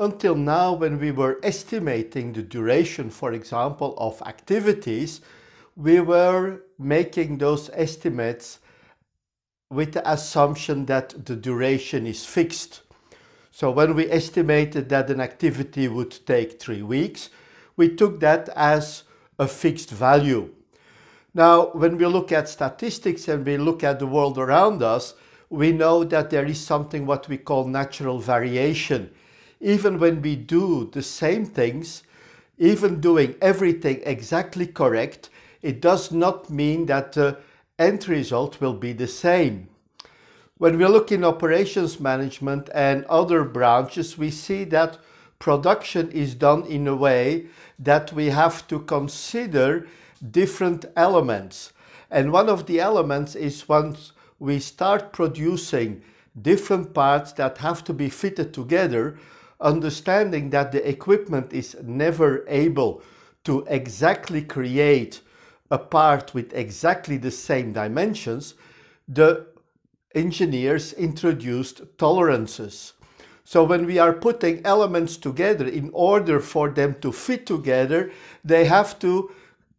until now when we were estimating the duration, for example, of activities, we were making those estimates with the assumption that the duration is fixed. So when we estimated that an activity would take three weeks, we took that as a fixed value. Now, when we look at statistics and we look at the world around us, we know that there is something what we call natural variation even when we do the same things, even doing everything exactly correct, it does not mean that the end result will be the same. When we look in operations management and other branches, we see that production is done in a way that we have to consider different elements. And one of the elements is once we start producing different parts that have to be fitted together, understanding that the equipment is never able to exactly create a part with exactly the same dimensions, the engineers introduced tolerances. So when we are putting elements together, in order for them to fit together, they have to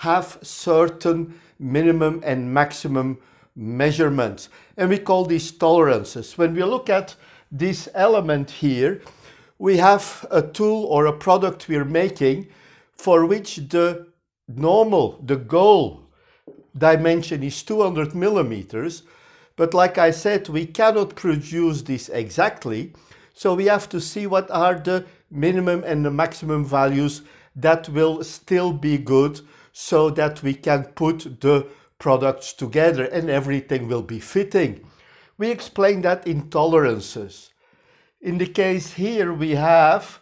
have certain minimum and maximum measurements. And we call these tolerances. When we look at this element here, we have a tool or a product we're making for which the normal, the goal dimension is 200 millimeters. But like I said, we cannot produce this exactly. So we have to see what are the minimum and the maximum values that will still be good so that we can put the products together and everything will be fitting. We explain that in tolerances. In the case here, we have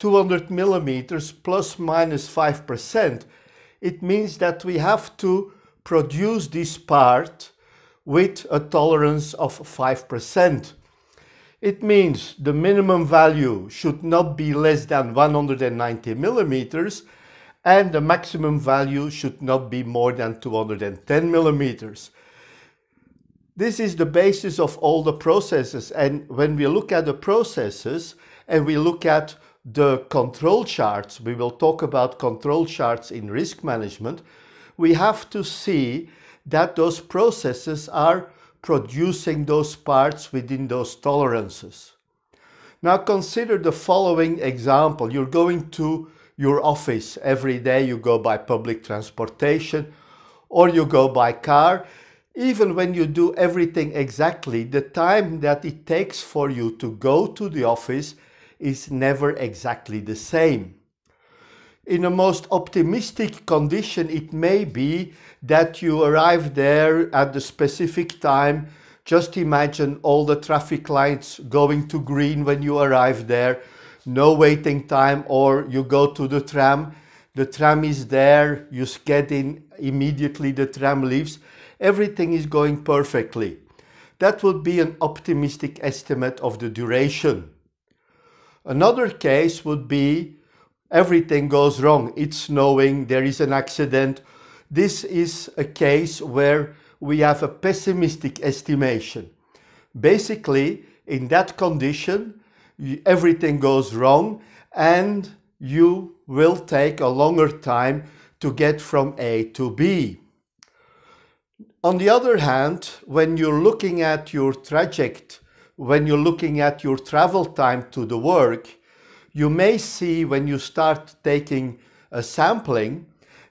200 millimeters plus minus 5%. It means that we have to produce this part with a tolerance of 5%. It means the minimum value should not be less than 190 millimeters and the maximum value should not be more than 210 millimeters. This is the basis of all the processes. And when we look at the processes and we look at the control charts, we will talk about control charts in risk management, we have to see that those processes are producing those parts within those tolerances. Now consider the following example. You're going to your office every day, you go by public transportation or you go by car even when you do everything exactly, the time that it takes for you to go to the office is never exactly the same. In a most optimistic condition, it may be that you arrive there at the specific time. Just imagine all the traffic lights going to green when you arrive there, no waiting time, or you go to the tram. The tram is there, you get in immediately, the tram leaves everything is going perfectly. That would be an optimistic estimate of the duration. Another case would be everything goes wrong. It's snowing, there is an accident. This is a case where we have a pessimistic estimation. Basically, in that condition, everything goes wrong and you will take a longer time to get from A to B. On the other hand, when you're looking at your traject, when you're looking at your travel time to the work, you may see when you start taking a sampling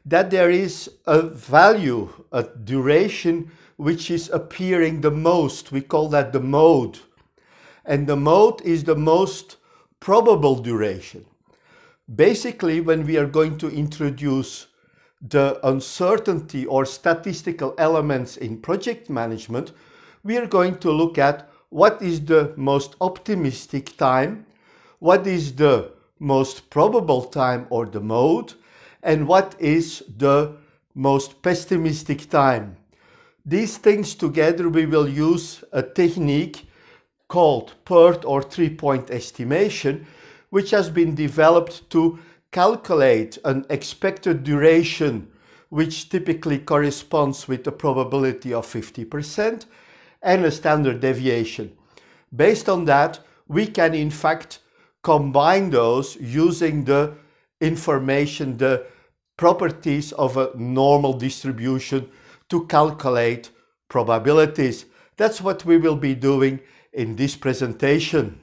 that there is a value, a duration which is appearing the most. We call that the mode. And the mode is the most probable duration. Basically, when we are going to introduce the uncertainty or statistical elements in project management, we are going to look at what is the most optimistic time, what is the most probable time or the mode, and what is the most pessimistic time. These things together we will use a technique called PERT or three-point estimation, which has been developed to calculate an expected duration which typically corresponds with a probability of 50% and a standard deviation. Based on that, we can in fact combine those using the information, the properties of a normal distribution to calculate probabilities. That's what we will be doing in this presentation.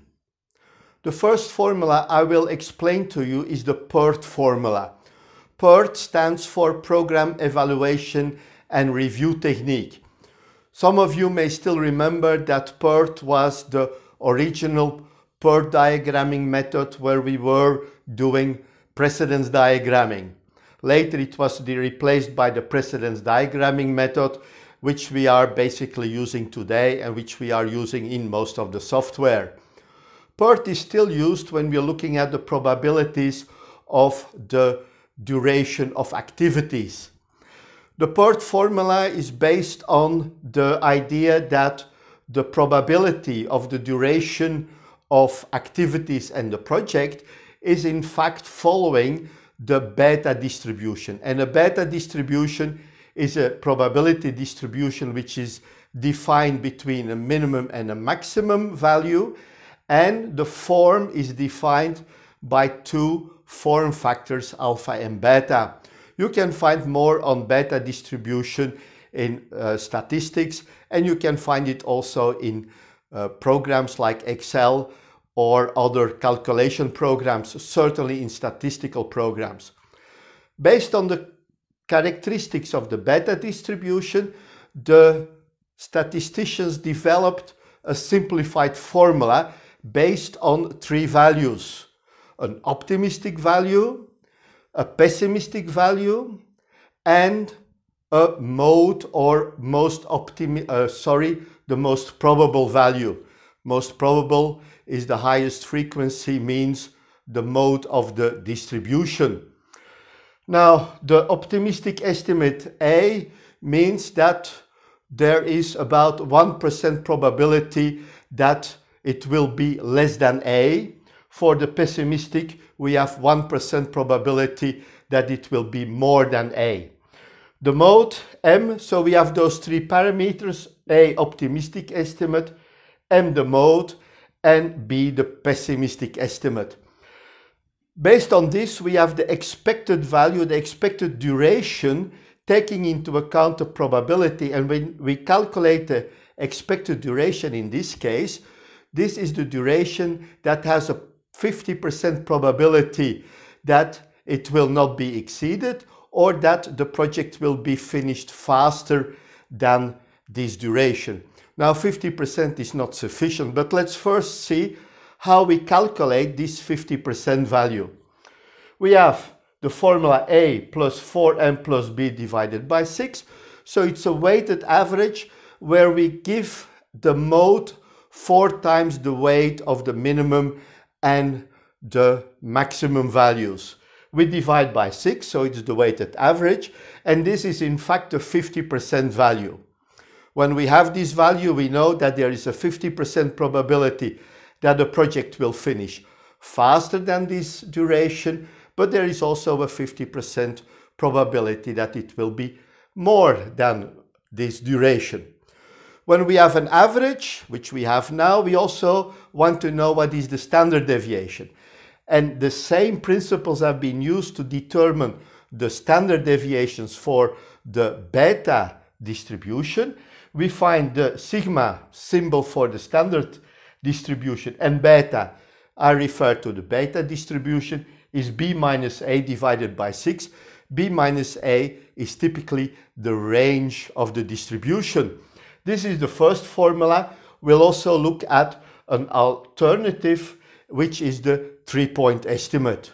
The first formula I will explain to you is the PERT formula. PERT stands for Program Evaluation and Review Technique. Some of you may still remember that PERT was the original PERT diagramming method where we were doing precedence diagramming. Later it was replaced by the precedence diagramming method which we are basically using today and which we are using in most of the software. PERT is still used when we are looking at the probabilities of the duration of activities. The PERT formula is based on the idea that the probability of the duration of activities and the project is in fact following the beta distribution. And a beta distribution is a probability distribution which is defined between a minimum and a maximum value and the form is defined by two form factors alpha and beta. You can find more on beta distribution in uh, statistics and you can find it also in uh, programs like Excel or other calculation programs, certainly in statistical programs. Based on the characteristics of the beta distribution, the statisticians developed a simplified formula based on three values an optimistic value, a pessimistic value, and a mode or most optimi uh, sorry, the most probable value. Most probable is the highest frequency means the mode of the distribution. Now, the optimistic estimate A means that there is about 1% probability that it will be less than A. For the pessimistic, we have 1% probability that it will be more than A. The mode M, so we have those three parameters, A optimistic estimate, M the mode, and B the pessimistic estimate. Based on this, we have the expected value, the expected duration, taking into account the probability. And when we calculate the expected duration in this case, this is the duration that has a 50% probability that it will not be exceeded or that the project will be finished faster than this duration. Now 50% is not sufficient, but let's first see how we calculate this 50% value. We have the formula A plus 4m plus b divided by 6. So it's a weighted average where we give the mode four times the weight of the minimum and the maximum values. We divide by 6, so it's the weighted average, and this is in fact a 50% value. When we have this value, we know that there is a 50% probability that the project will finish faster than this duration, but there is also a 50% probability that it will be more than this duration. When we have an average, which we have now, we also want to know what is the standard deviation. And the same principles have been used to determine the standard deviations for the beta distribution. We find the sigma symbol for the standard distribution and beta, I refer to the beta distribution, is b minus a divided by 6. b minus a is typically the range of the distribution. This is the first formula. We'll also look at an alternative, which is the three-point estimate.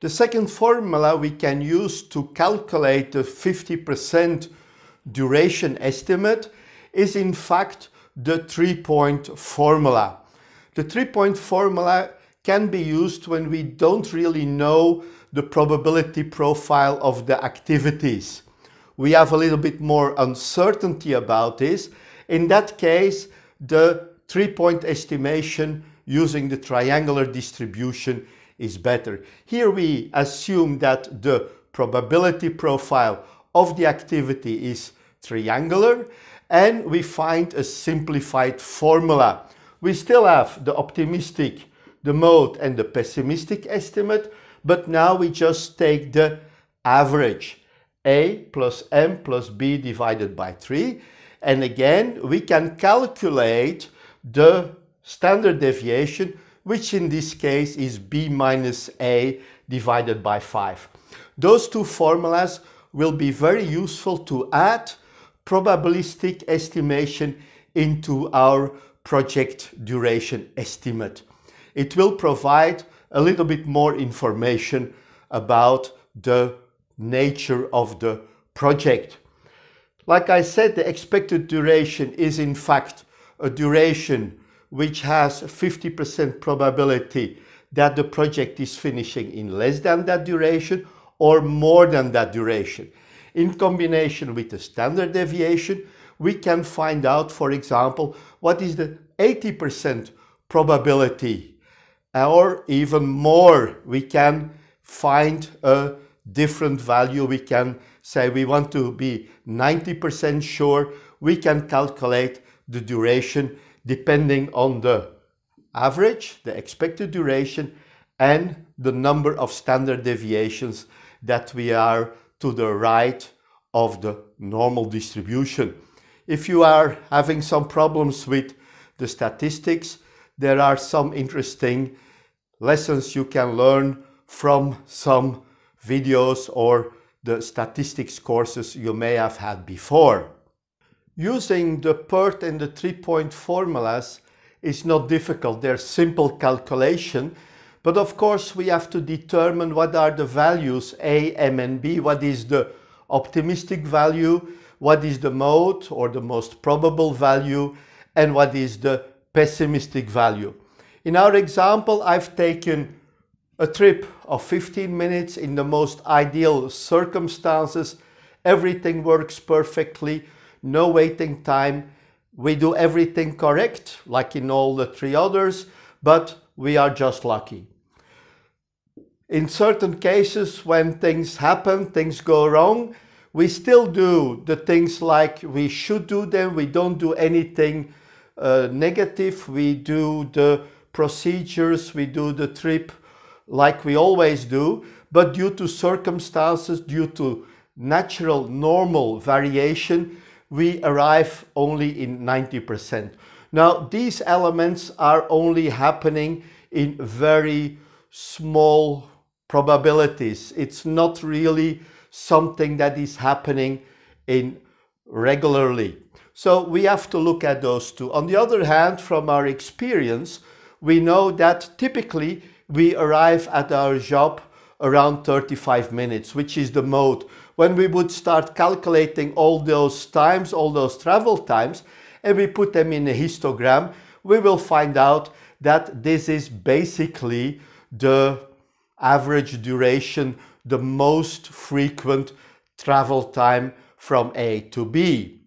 The second formula we can use to calculate the 50% duration estimate is in fact the three-point formula. The three-point formula can be used when we don't really know the probability profile of the activities we have a little bit more uncertainty about this, in that case, the three-point estimation using the triangular distribution is better. Here we assume that the probability profile of the activity is triangular and we find a simplified formula. We still have the optimistic, the mode and the pessimistic estimate, but now we just take the average a plus m plus b divided by 3. And again, we can calculate the standard deviation, which in this case is b minus a divided by 5. Those two formulas will be very useful to add probabilistic estimation into our project duration estimate. It will provide a little bit more information about the nature of the project. Like I said, the expected duration is in fact a duration which has 50% probability that the project is finishing in less than that duration or more than that duration. In combination with the standard deviation, we can find out, for example, what is the 80% probability or even more. We can find a different value. We can say we want to be 90% sure. We can calculate the duration depending on the average, the expected duration, and the number of standard deviations that we are to the right of the normal distribution. If you are having some problems with the statistics, there are some interesting lessons you can learn from some videos or the statistics courses you may have had before. Using the PERT and the three-point formulas is not difficult. They're simple calculation. But of course, we have to determine what are the values A, M, and B. What is the optimistic value? What is the mode or the most probable value? And what is the pessimistic value? In our example, I've taken a trip of 15 minutes in the most ideal circumstances. Everything works perfectly, no waiting time. We do everything correct, like in all the three others, but we are just lucky. In certain cases, when things happen, things go wrong, we still do the things like we should do them. We don't do anything uh, negative. We do the procedures, we do the trip like we always do, but due to circumstances, due to natural normal variation, we arrive only in 90%. Now, these elements are only happening in very small probabilities. It's not really something that is happening in regularly. So we have to look at those two. On the other hand, from our experience, we know that typically we arrive at our job around 35 minutes, which is the mode. When we would start calculating all those times, all those travel times, and we put them in a histogram, we will find out that this is basically the average duration, the most frequent travel time from A to B.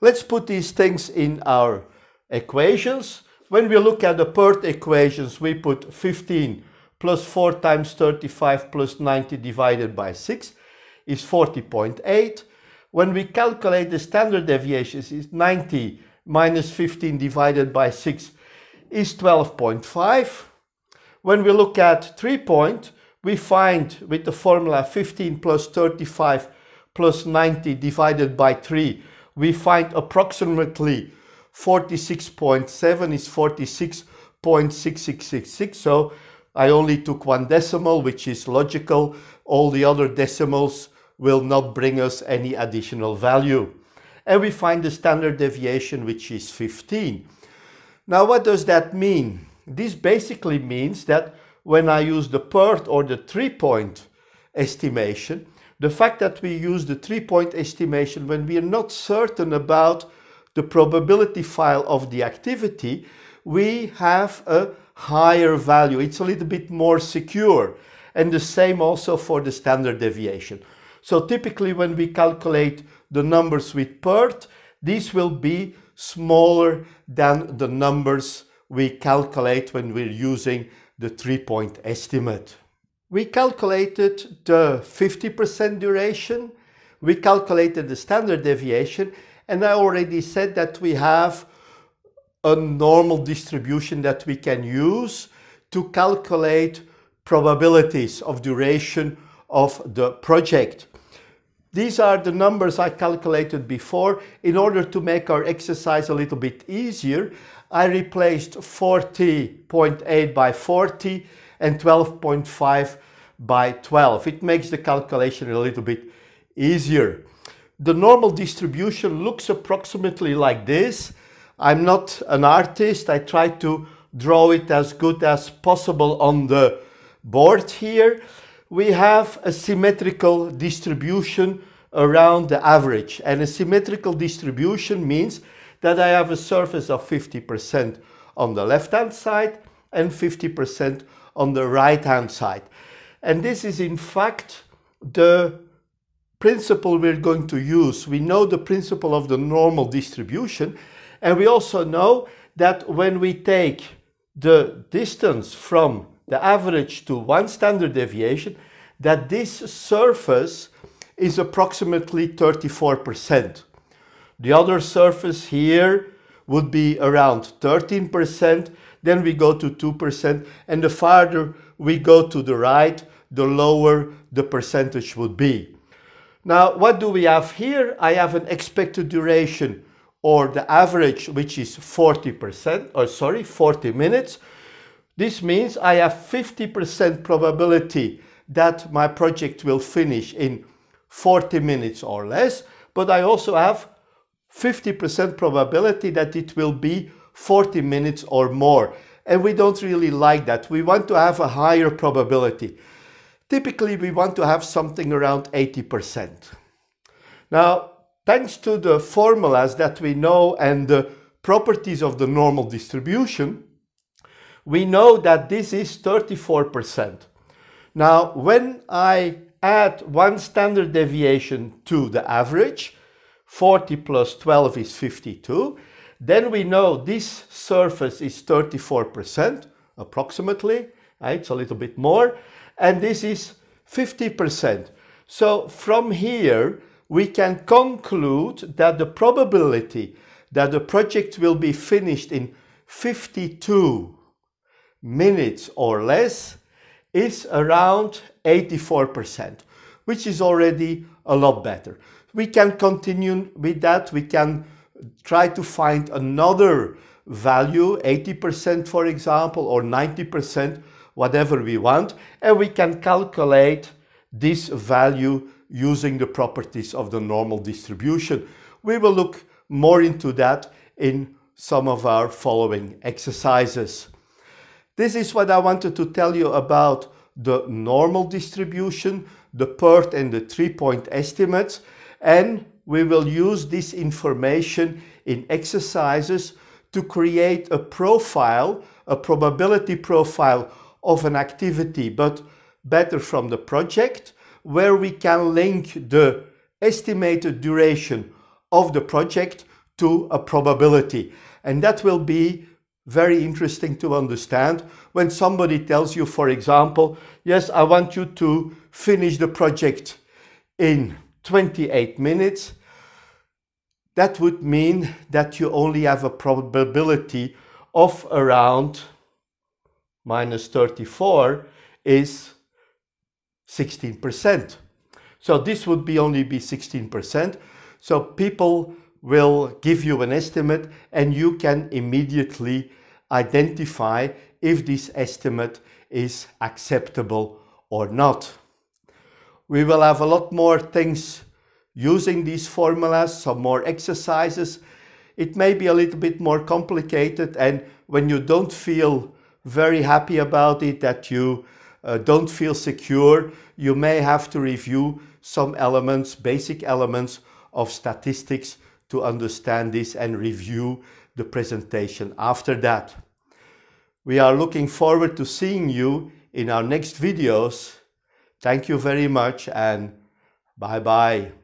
Let's put these things in our equations when we look at the Perth equations, we put 15 plus 4 times 35 plus 90 divided by 6 is 40.8. When we calculate the standard deviations, is 90 minus 15 divided by 6 is 12.5. When we look at 3 point, we find with the formula 15 plus 35 plus 90 divided by 3, we find approximately 46.7 is 46.6666. So I only took one decimal, which is logical. All the other decimals will not bring us any additional value. And we find the standard deviation, which is 15. Now, what does that mean? This basically means that when I use the PERT or the three-point estimation, the fact that we use the three-point estimation when we are not certain about the probability file of the activity, we have a higher value. It's a little bit more secure. And the same also for the standard deviation. So typically when we calculate the numbers with PERT, these will be smaller than the numbers we calculate when we're using the three-point estimate. We calculated the 50% duration, we calculated the standard deviation, and I already said that we have a normal distribution that we can use to calculate probabilities of duration of the project. These are the numbers I calculated before. In order to make our exercise a little bit easier, I replaced 40.8 by 40 and 12.5 by 12. It makes the calculation a little bit easier the normal distribution looks approximately like this. I'm not an artist. I try to draw it as good as possible on the board here. We have a symmetrical distribution around the average. And a symmetrical distribution means that I have a surface of 50% on the left-hand side and 50% on the right-hand side. And this is in fact the principle we're going to use. We know the principle of the normal distribution and we also know that when we take the distance from the average to one standard deviation, that this surface is approximately 34%. The other surface here would be around 13%, then we go to 2%, and the farther we go to the right, the lower the percentage would be. Now, what do we have here? I have an expected duration or the average, which is 40%, or sorry, 40 minutes. This means I have 50% probability that my project will finish in 40 minutes or less, but I also have 50% probability that it will be 40 minutes or more. And we don't really like that. We want to have a higher probability typically we want to have something around 80%. Now, thanks to the formulas that we know and the properties of the normal distribution, we know that this is 34%. Now, when I add one standard deviation to the average, 40 plus 12 is 52, then we know this surface is 34% approximately, right? it's a little bit more, and this is 50%. So from here, we can conclude that the probability that the project will be finished in 52 minutes or less is around 84%, which is already a lot better. We can continue with that. We can try to find another value, 80% for example, or 90% whatever we want, and we can calculate this value using the properties of the normal distribution. We will look more into that in some of our following exercises. This is what I wanted to tell you about the normal distribution, the PERT and the three-point estimates, and we will use this information in exercises to create a profile, a probability profile of an activity, but better from the project, where we can link the estimated duration of the project to a probability. And that will be very interesting to understand when somebody tells you, for example, yes, I want you to finish the project in 28 minutes. That would mean that you only have a probability of around minus 34 is 16%. So this would be only be 16%. So people will give you an estimate and you can immediately identify if this estimate is acceptable or not. We will have a lot more things using these formulas, some more exercises. It may be a little bit more complicated and when you don't feel very happy about it, that you uh, don't feel secure, you may have to review some elements, basic elements of statistics to understand this and review the presentation after that. We are looking forward to seeing you in our next videos. Thank you very much and bye-bye.